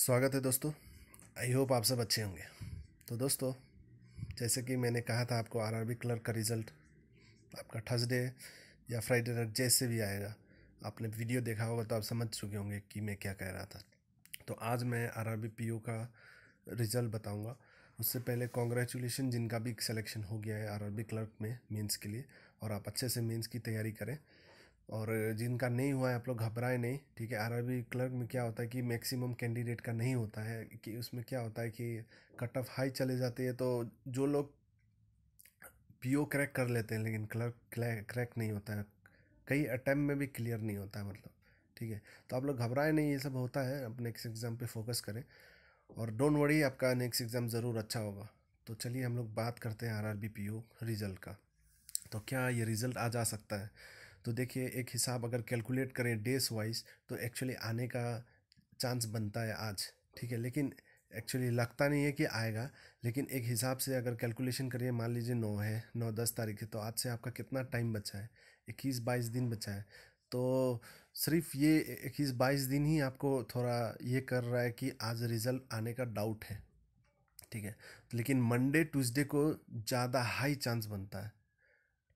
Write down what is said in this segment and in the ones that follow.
स्वागत है दोस्तों आई होप आप सब अच्छे होंगे तो दोस्तों जैसे कि मैंने कहा था आपको बी क्लर्क का रिज़ल्ट आपका थर्सडे या फ्राइडे नाइट जैसे भी आएगा आपने वीडियो देखा होगा तो आप समझ चुके होंगे कि मैं क्या कह रहा था तो आज मैं पी पीओ का रिज़ल्ट बताऊंगा उससे पहले कॉन्ग्रेचुलेशन जिनका भी सिलेक्शन हो गया है बी क्लर्क में मेंस के लिए और आप अच्छे से मेंस की तैयारी करें और जिनका नहीं हुआ है आप लोग घबराए नहीं ठीक है आरआरबी क्लर्क में क्या होता है कि मैक्सिमम कैंडिडेट का नहीं होता है कि उसमें क्या होता है कि कट ऑफ हाई चले जाते हैं तो जो लोग पीओ क्रैक कर लेते हैं लेकिन क्लर्क क्रैक नहीं होता है कई अटैम्प में भी क्लियर नहीं होता है मतलब ठीक है तो आप लोग घबराए नहीं ये सब होता है अपने नेक्स्ट एग्ज़ाम पे फोकस करें और डोंट वरी आपका नेक्स्ट एग्ज़ाम ज़रूर अच्छा होगा तो चलिए हम लोग बात करते हैं R R B P O result का तो क्या ये रिज़ल्ट आज आ सकता है तो देखिए एक हिसाब अगर कैलकुलेट करें डेज वाइज तो एक्चुअली आने का चांस बनता है आज ठीक है लेकिन एक्चुअली लगता नहीं है कि आएगा लेकिन एक हिसाब से अगर कैलकुलेशन करिए मान लीजिए नौ है नौ दस तारीख है तो आज से आपका कितना टाइम बचा है इक्कीस बाईस दिन बचा है तो सिर्फ ये इक्कीस बाईस दिन ही आपको थोड़ा ये कर रहा है कि आज रिज़ल्ट आने का डाउट है ठीक है लेकिन मंडे ट्यूसडे को ज़्यादा हाई चांस बनता है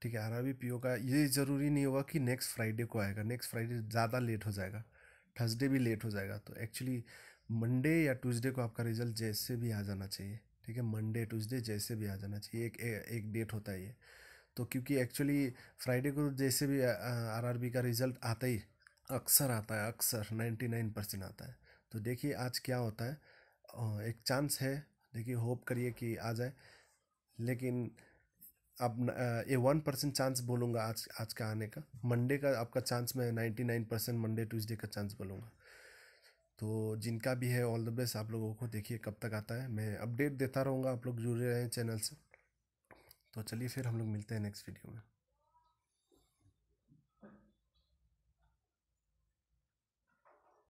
ठीक है अरबी पीओ का ये ज़रूरी नहीं होगा कि नेक्स्ट फ्राइडे को आएगा नेक्स्ट फ्राइडे ज़्यादा लेट हो जाएगा थर्सडे भी लेट हो जाएगा तो एक्चुअली मंडे या ट्यूसडे को आपका रिजल्ट जैसे भी आ जाना चाहिए ठीक है मंडे ट्यूसडे जैसे भी आ जाना चाहिए एक ए, एक डेट होता है ये तो क्योंकि एक्चुअली फ्राइडे को जैसे भी आरआरबी का रिजल्ट आता ही अक्सर आता है अक्सर नाइन्टी नाइन परसेंट आता है तो देखिए आज क्या होता है एक चांस है देखिए होप करिए कि आ जाए लेकिन अब ए वन परसेंट चांस बोलूँगा आज आज का आने का मंडे का आपका चांस मैं ninety nine percent Monday Tuesday का चांस बोलूँगा तो जिनका भी है ऑल द बेस्ट आप लोगों को देखिए कब तक आता है मैं अपडेट देता रहूँगा आप लोग जुड़े रहें चैनल से तो चलिए फिर हम लोग मिलते हैं नेक्स्ट वीडियो में